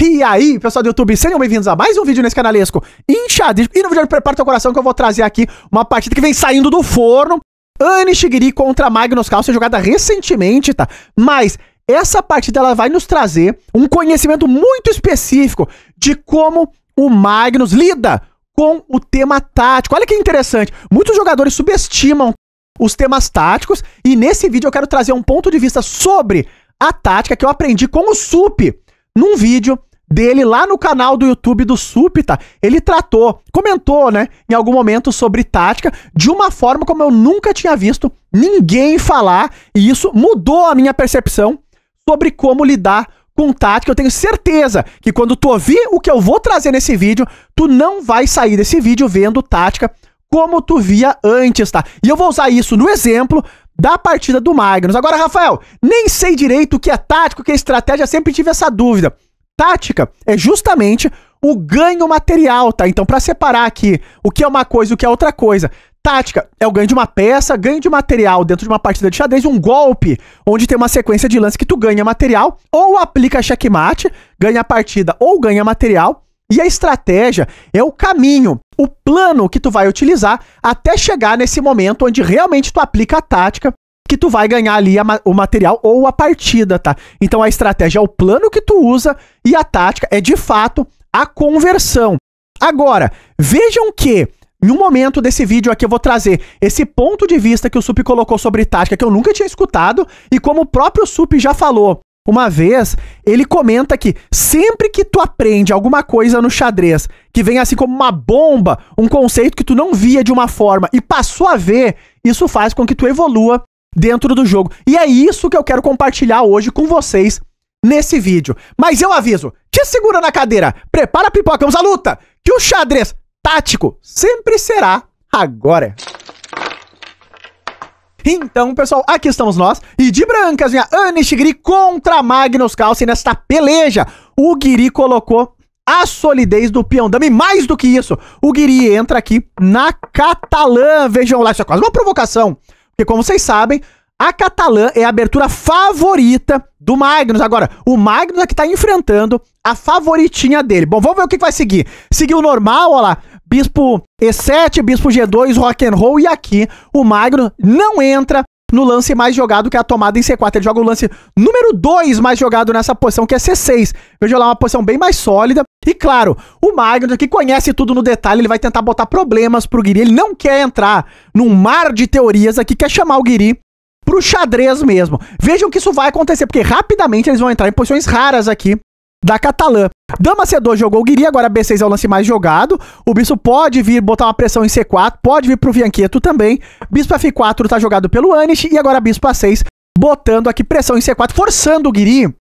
E aí, pessoal do YouTube, sejam bem-vindos a mais um vídeo nesse canalesco inchadíssimo. E no vídeo de Prepara Teu Coração que eu vou trazer aqui uma partida que vem saindo do forno. Anne Shigiri contra Magnus Carlsen, jogada recentemente, tá? Mas essa partida ela vai nos trazer um conhecimento muito específico de como o Magnus lida com o tema tático. Olha que interessante, muitos jogadores subestimam os temas táticos e nesse vídeo eu quero trazer um ponto de vista sobre a tática que eu aprendi com o SUP num vídeo dele lá no canal do YouTube do Súpita, ele tratou, comentou, né, em algum momento sobre tática de uma forma como eu nunca tinha visto ninguém falar, e isso mudou a minha percepção sobre como lidar com tática. Eu tenho certeza que quando tu ouvir o que eu vou trazer nesse vídeo, tu não vai sair desse vídeo vendo tática como tu via antes, tá? E eu vou usar isso no exemplo da partida do Magnus. Agora, Rafael, nem sei direito o que é tático, o que é estratégia, sempre tive essa dúvida. Tática é justamente o ganho material, tá? Então, para separar aqui o que é uma coisa e o que é outra coisa. Tática é o ganho de uma peça, ganho de material dentro de uma partida de xadrez, um golpe, onde tem uma sequência de lances que tu ganha material, ou aplica checkmate, ganha a partida ou ganha material. E a estratégia é o caminho, o plano que tu vai utilizar até chegar nesse momento onde realmente tu aplica a tática que tu vai ganhar ali o material ou a partida, tá? Então a estratégia é o plano que tu usa e a tática é de fato a conversão. Agora, vejam que em um momento desse vídeo aqui eu vou trazer esse ponto de vista que o Sup colocou sobre tática que eu nunca tinha escutado e como o próprio Sup já falou uma vez, ele comenta que sempre que tu aprende alguma coisa no xadrez que vem assim como uma bomba, um conceito que tu não via de uma forma e passou a ver, isso faz com que tu evolua dentro do jogo. E é isso que eu quero compartilhar hoje com vocês nesse vídeo. Mas eu aviso, te segura na cadeira, prepara a pipoca, vamos à luta, que o xadrez tático sempre será agora. Então, pessoal, aqui estamos nós, e de brancas, minha Anishigiri contra Magnus Carlsen nesta peleja. O Guiri colocou a solidez do peão dama. E mais do que isso, o Guiri entra aqui na catalã. Vejam lá, isso é quase uma provocação porque, como vocês sabem, a Catalã é a abertura favorita do Magnus. Agora, o Magnus é que tá enfrentando a favoritinha dele. Bom, vamos ver o que vai seguir. Seguiu o normal, ó lá. Bispo E7, Bispo G2, Rock and Roll e aqui o Magnus não entra no lance mais jogado, que é a tomada em C4. Ele joga o lance número 2 mais jogado nessa posição, que é C6. Veja lá, uma posição bem mais sólida. E claro, o Magnus, que conhece tudo no detalhe, ele vai tentar botar problemas pro Guiri. Ele não quer entrar num mar de teorias aqui, quer chamar o Guiri pro xadrez mesmo. Vejam que isso vai acontecer, porque rapidamente eles vão entrar em posições raras aqui da Catalã. Dama C2 jogou o Guiri, agora B6 é o lance mais jogado. O Bispo pode vir botar uma pressão em C4, pode vir pro Vianqueto também. Bispo F4 tá jogado pelo Anish e agora Bispo A6 botando aqui pressão em C4, forçando o Guiri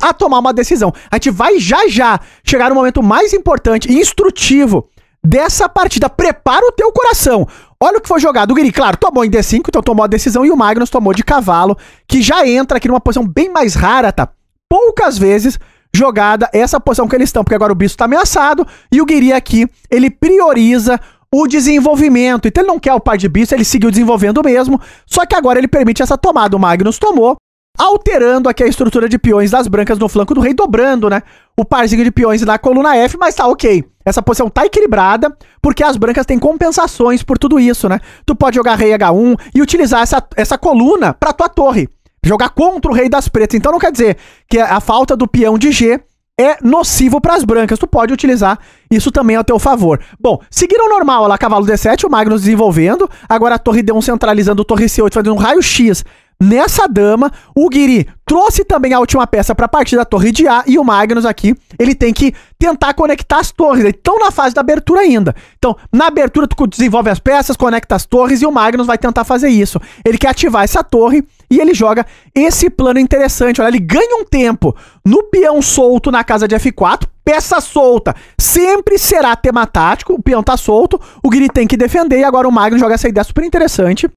a tomar uma decisão. A gente vai já já chegar no momento mais importante e instrutivo dessa partida. Prepara o teu coração. Olha o que foi jogado. O Guiri, claro, tomou em D5, então tomou a decisão. E o Magnus tomou de cavalo, que já entra aqui numa posição bem mais rara, tá? Poucas vezes jogada essa posição que eles estão, porque agora o Bispo está ameaçado e o Guiri aqui, ele prioriza o desenvolvimento. Então ele não quer o par de Bispo, ele seguiu desenvolvendo mesmo, só que agora ele permite essa tomada. O Magnus tomou, alterando aqui a estrutura de peões das brancas no flanco do rei, dobrando, né? O parzinho de peões na coluna F, mas tá ok. Essa posição tá equilibrada, porque as brancas têm compensações por tudo isso, né? Tu pode jogar rei H1 e utilizar essa, essa coluna pra tua torre jogar contra o rei das pretas. Então não quer dizer que a falta do peão de G é nocivo para as brancas. Tu pode utilizar isso também ao teu favor. Bom, seguiram normal, lá, cavalo D7, o Magnus desenvolvendo. Agora a torre D1 centralizando, torre C8 fazendo um raio-x nessa dama. O Guiri trouxe também a última peça pra partir da torre de A. E o Magnus aqui, ele tem que tentar conectar as torres. Eles estão na fase da abertura ainda. Então, na abertura, tu desenvolve as peças, conecta as torres e o Magnus vai tentar fazer isso. Ele quer ativar essa torre e ele joga esse plano interessante. Olha, ele ganha um tempo no peão solto na casa de F4. Peça solta sempre será tema tático. O peão tá solto, o Guiri tem que defender. E agora o Magnus joga essa ideia super interessante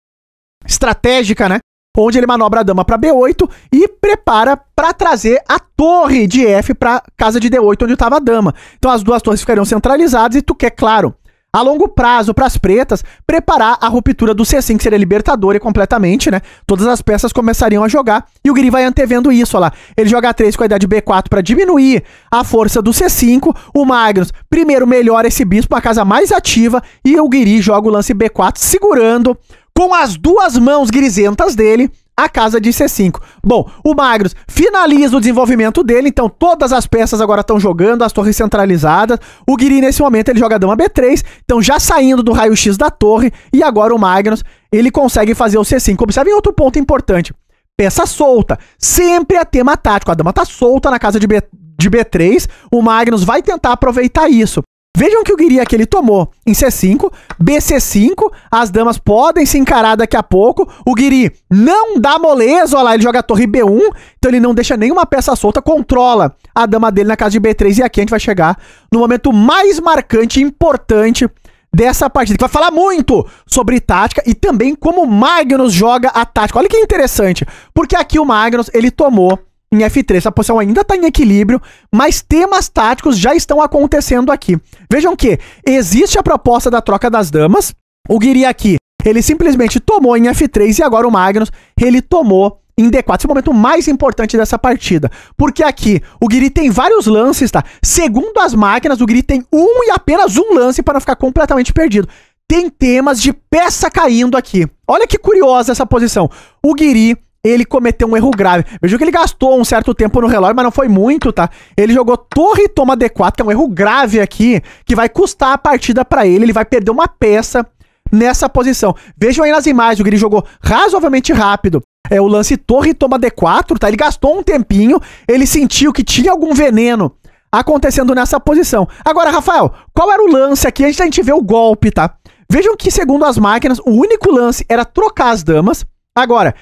estratégica, né? onde ele manobra a dama para B8 e prepara para trazer a torre de F para casa de D8 onde estava a dama. Então as duas torres ficariam centralizadas e tu quer, claro, a longo prazo para as pretas preparar a ruptura do C5 que seria libertadora completamente, né? Todas as peças começariam a jogar e o Giri vai antevendo isso, olha lá. Ele joga A3 com a ideia de B4 para diminuir a força do C5. O Magnus primeiro melhora esse bispo, a casa mais ativa e o Giri joga o lance B4 segurando com as duas mãos grisentas dele, a casa de C5. Bom, o Magnus finaliza o desenvolvimento dele, então todas as peças agora estão jogando, as torres centralizadas. O Guiri, nesse momento, ele joga dama B3, então já saindo do raio-x da torre, e agora o Magnus, ele consegue fazer o C5. Observem outro ponto importante. Peça solta, sempre a é tema tático. A dama tá solta na casa de, B, de B3, o Magnus vai tentar aproveitar isso. Vejam que o guiria que ele tomou em C5, BC5, as damas podem se encarar daqui a pouco. O guiri não dá moleza, olha lá, ele joga a torre B1, então ele não deixa nenhuma peça solta, controla a dama dele na casa de B3 e aqui a gente vai chegar no momento mais marcante e importante dessa partida, que vai falar muito sobre tática e também como o Magnus joga a tática. Olha que interessante, porque aqui o Magnus, ele tomou em F3. Essa posição ainda está em equilíbrio, mas temas táticos já estão acontecendo aqui. Vejam que existe a proposta da troca das damas. O Guiri aqui, ele simplesmente tomou em F3 e agora o Magnus, ele tomou em D4. Esse é o momento mais importante dessa partida. Porque aqui, o Guiri tem vários lances, tá? Segundo as máquinas, o Guiri tem um e apenas um lance para não ficar completamente perdido. Tem temas de peça caindo aqui. Olha que curiosa essa posição. O Guiri ele cometeu um erro grave. Veja que ele gastou um certo tempo no relógio, mas não foi muito, tá? Ele jogou torre e toma D4, que é um erro grave aqui, que vai custar a partida para ele, ele vai perder uma peça nessa posição. Vejam aí nas imagens, o ele jogou razoavelmente rápido. É o lance torre e toma D4, tá? Ele gastou um tempinho, ele sentiu que tinha algum veneno acontecendo nessa posição. Agora, Rafael, qual era o lance aqui antes da gente ver o golpe, tá? Vejam que, segundo as máquinas, o único lance era trocar as damas. Agora,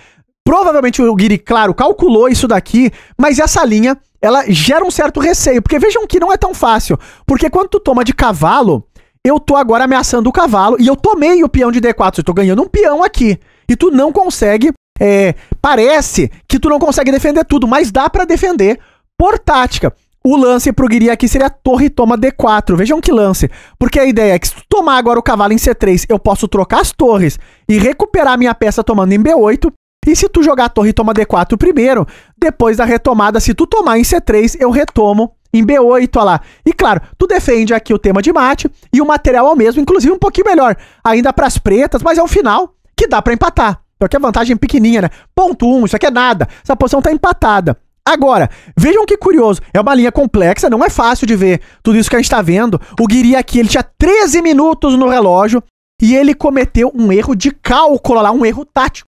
Provavelmente o Guiri, claro, calculou isso daqui, mas essa linha, ela gera um certo receio, porque vejam que não é tão fácil, porque quando tu toma de cavalo, eu tô agora ameaçando o cavalo e eu tomei o peão de D4, eu tô ganhando um peão aqui, e tu não consegue, é, parece que tu não consegue defender tudo, mas dá para defender por tática. O lance pro Guiri aqui seria torre toma D4. Vejam que lance. Porque a ideia é que se tomar agora o cavalo em C3, eu posso trocar as torres e recuperar minha peça tomando em B8. E se tu jogar a torre e toma D4 primeiro, depois da retomada, se tu tomar em C3, eu retomo em B8, olha lá. E claro, tu defende aqui o tema de mate e o material é o mesmo, inclusive um pouquinho melhor, ainda para as pretas, mas é um final que dá para empatar. Só é que a vantagem pequenininha, né? Ponto 1, um, isso aqui é nada. Essa posição tá empatada. Agora, vejam que curioso, é uma linha complexa, não é fácil de ver tudo isso que a gente tá vendo. O Guiri aqui, ele tinha 13 minutos no relógio e ele cometeu um erro de cálculo lá, um erro tático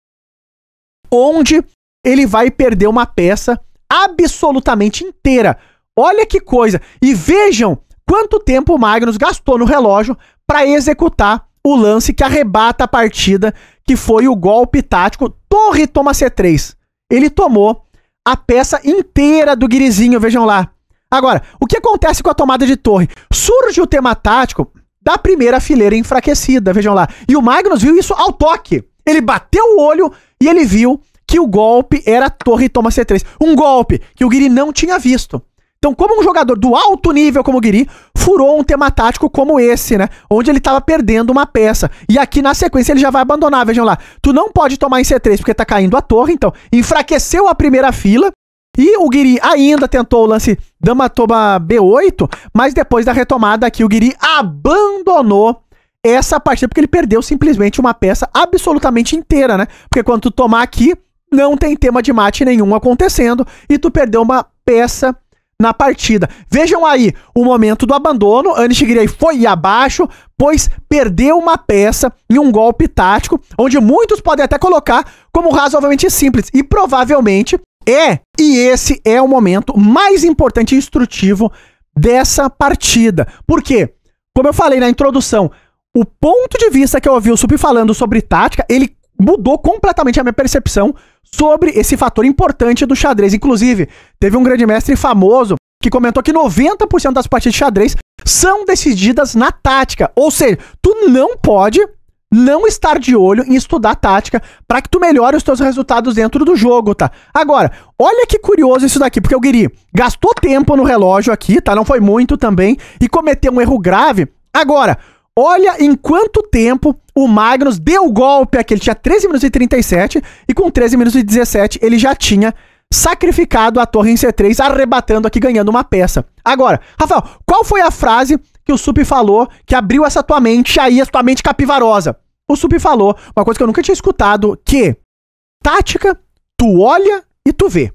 onde ele vai perder uma peça absolutamente inteira. Olha que coisa! E vejam quanto tempo o Magnus gastou no relógio para executar o lance que arrebata a partida, que foi o golpe tático Torre toma C3. Ele tomou a peça inteira do Guirizinho, vejam lá. Agora, o que acontece com a tomada de torre? Surge o tema tático da primeira fileira enfraquecida, vejam lá. E o Magnus viu isso ao toque ele bateu o olho e ele viu que o golpe era torre toma C3. Um golpe que o Guiri não tinha visto. Então, como um jogador do alto nível como o Guiri, furou um tema tático como esse, né? Onde ele tava perdendo uma peça. E aqui na sequência ele já vai abandonar, vejam lá. Tu não pode tomar em C3 porque tá caindo a torre, então enfraqueceu a primeira fila. E o Guiri ainda tentou o lance Dama Toma B8, mas depois da retomada aqui o Guiri abandonou essa partida, porque ele perdeu simplesmente uma peça absolutamente inteira, né? Porque quando tu tomar aqui, não tem tema de mate nenhum acontecendo e tu perdeu uma peça na partida. Vejam aí o momento do abandono. Anishigirei foi abaixo, pois perdeu uma peça em um golpe tático, onde muitos podem até colocar como razoavelmente simples e provavelmente é. E esse é o momento mais importante e instrutivo dessa partida. Por quê? Como eu falei na introdução, o ponto de vista que eu ouvi o Sup falando sobre tática, ele mudou completamente a minha percepção sobre esse fator importante do xadrez. Inclusive, teve um grande mestre famoso que comentou que 90% das partidas de xadrez são decididas na tática. Ou seja, tu não pode não estar de olho em estudar tática para que tu melhore os teus resultados dentro do jogo, tá? Agora, olha que curioso isso daqui, porque o Guiri gastou tempo no relógio aqui, tá? Não foi muito também e cometeu um erro grave. Agora, Olha em quanto tempo o Magnus deu o golpe aqui. Ele tinha 13 minutos e 37 e com 13 minutos e 17 ele já tinha sacrificado a torre em C3, arrebatando aqui, ganhando uma peça. Agora, Rafael, qual foi a frase que o Sup falou que abriu essa tua mente aí, a tua mente capivarosa? O Sup falou uma coisa que eu nunca tinha escutado, que tática, tu olha e tu vê.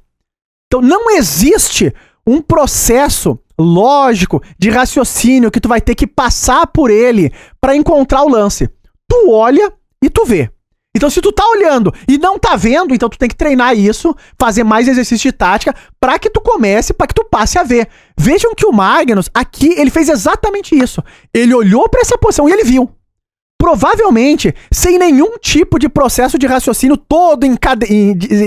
Então não existe um processo lógico, de raciocínio que tu vai ter que passar por ele para encontrar o lance. Tu olha e tu vê. Então, se tu tá olhando e não tá vendo, então tu tem que treinar isso, fazer mais exercício de tática, para que tu comece, para que tu passe a ver. Vejam que o Magnus, aqui, ele fez exatamente isso. Ele olhou para essa posição e ele viu. Provavelmente, sem nenhum tipo de processo de raciocínio todo encade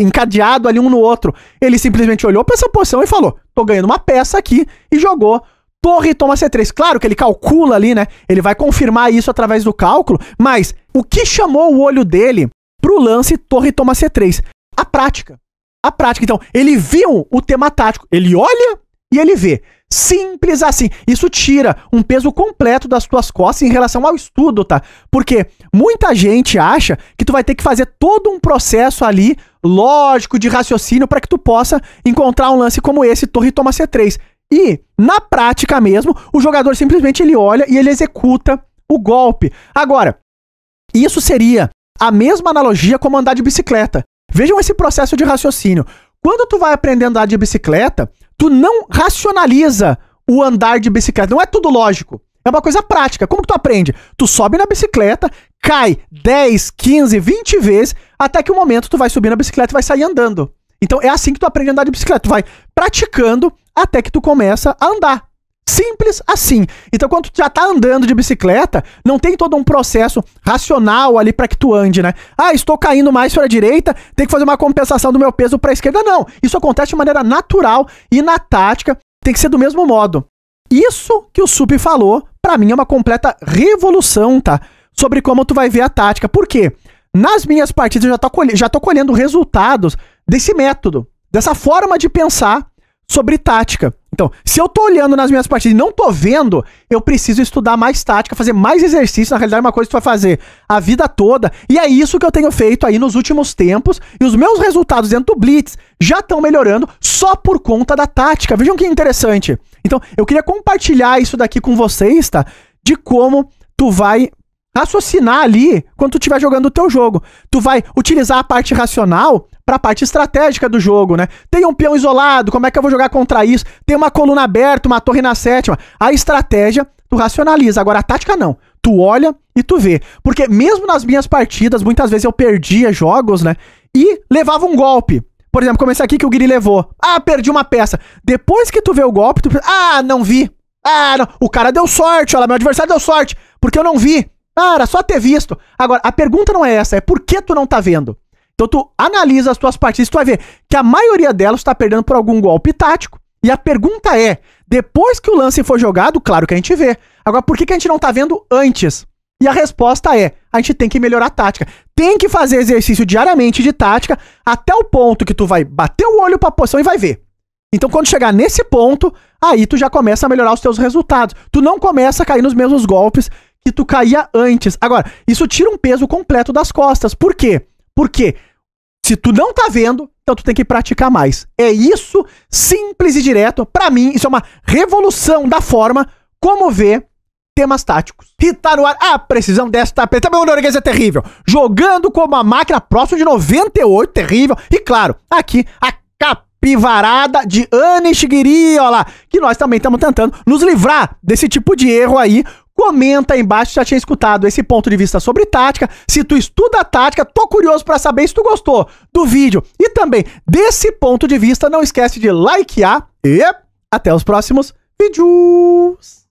encadeado ali um no outro. Ele simplesmente olhou para essa posição e falou: tô ganhando uma peça aqui, e jogou torre toma C3. Claro que ele calcula ali, né? Ele vai confirmar isso através do cálculo, mas o que chamou o olho dele pro lance torre toma C3? A prática. A prática. Então, ele viu o tema tático. Ele olha e ele vê. Simples assim. Isso tira um peso completo das tuas costas em relação ao estudo, tá? Porque muita gente acha que tu vai ter que fazer todo um processo ali lógico de raciocínio para que tu possa encontrar um lance como esse Torre Toma C3. E na prática mesmo, o jogador simplesmente ele olha e ele executa o golpe. Agora, isso seria a mesma analogia como andar de bicicleta. Vejam esse processo de raciocínio. Quando tu vai aprendendo a andar de bicicleta, tu não racionaliza o andar de bicicleta. Não é tudo lógico. É uma coisa prática. Como que tu aprende? Tu sobe na bicicleta, cai 10, 15, 20 vezes, até que o um momento tu vai subir na bicicleta e vai sair andando. Então é assim que tu aprende a andar de bicicleta. Tu vai praticando até que tu começa a andar. Simples assim. Então, quando tu já tá andando de bicicleta, não tem todo um processo racional ali para que tu ande, né? Ah, estou caindo mais para a direita, tem que fazer uma compensação do meu peso para a esquerda. Não. Isso acontece de maneira natural e na tática tem que ser do mesmo modo. Isso que o Sup falou, para mim é uma completa revolução, tá? Sobre como tu vai ver a tática. Por quê? Nas minhas partidas eu já tô, já tô colhendo resultados desse método, dessa forma de pensar sobre tática. Então, se eu tô olhando nas minhas partidas e não tô vendo, eu preciso estudar mais tática, fazer mais exercício. Na realidade, é uma coisa que tu vai fazer a vida toda. E é isso que eu tenho feito aí nos últimos tempos. E os meus resultados dentro do Blitz já estão melhorando só por conta da tática. Vejam que interessante. Então, eu queria compartilhar isso daqui com vocês, tá? De como tu vai raciocinar ali quando tu estiver jogando o teu jogo. Tu vai utilizar a parte racional para a parte estratégica do jogo, né? Tem um peão isolado, como é que eu vou jogar contra isso? Tem uma coluna aberta, uma torre na sétima. A estratégia tu racionaliza, agora a tática não. Tu olha e tu vê. Porque mesmo nas minhas partidas, muitas vezes eu perdia jogos, né? E levava um golpe. Por exemplo, comecei aqui que o Guiri levou. Ah, perdi uma peça. Depois que tu vê o golpe, tu. Ah, não vi. Ah, não. O cara deu sorte, olha, meu adversário deu sorte. Porque eu não vi. Para só ter visto. Agora, a pergunta não é essa, é por que tu não tá vendo? Então tu analisa as tuas partidas, tu vai ver que a maioria delas tá perdendo por algum golpe tático. E a pergunta é, depois que o lance for jogado, claro que a gente vê. Agora, por que, que a gente não tá vendo antes? E a resposta é, a gente tem que melhorar a tática. Tem que fazer exercício diariamente de tática até o ponto que tu vai bater o olho pra posição e vai ver. Então, quando chegar nesse ponto, aí tu já começa a melhorar os teus resultados. Tu não começa a cair nos mesmos golpes que tu caía antes. Agora, isso tira um peso completo das costas. Por quê? Porque se tu não tá vendo, então tu tem que praticar mais. É isso, simples e direto. Para mim, isso é uma revolução da forma como vê temas táticos. E tá no ar a precisão desta PT. Meu é norueguês é terrível. Jogando como uma máquina próxima de 98, terrível. E claro, aqui a capivarada de Anishigiri, ó lá, que nós também estamos tentando nos livrar desse tipo de erro aí Comenta aí embaixo se já tinha escutado esse ponto de vista sobre tática, se tu estuda tática, tô curioso para saber se tu gostou do vídeo. E também, desse ponto de vista, não esquece de likear e até os próximos vídeos.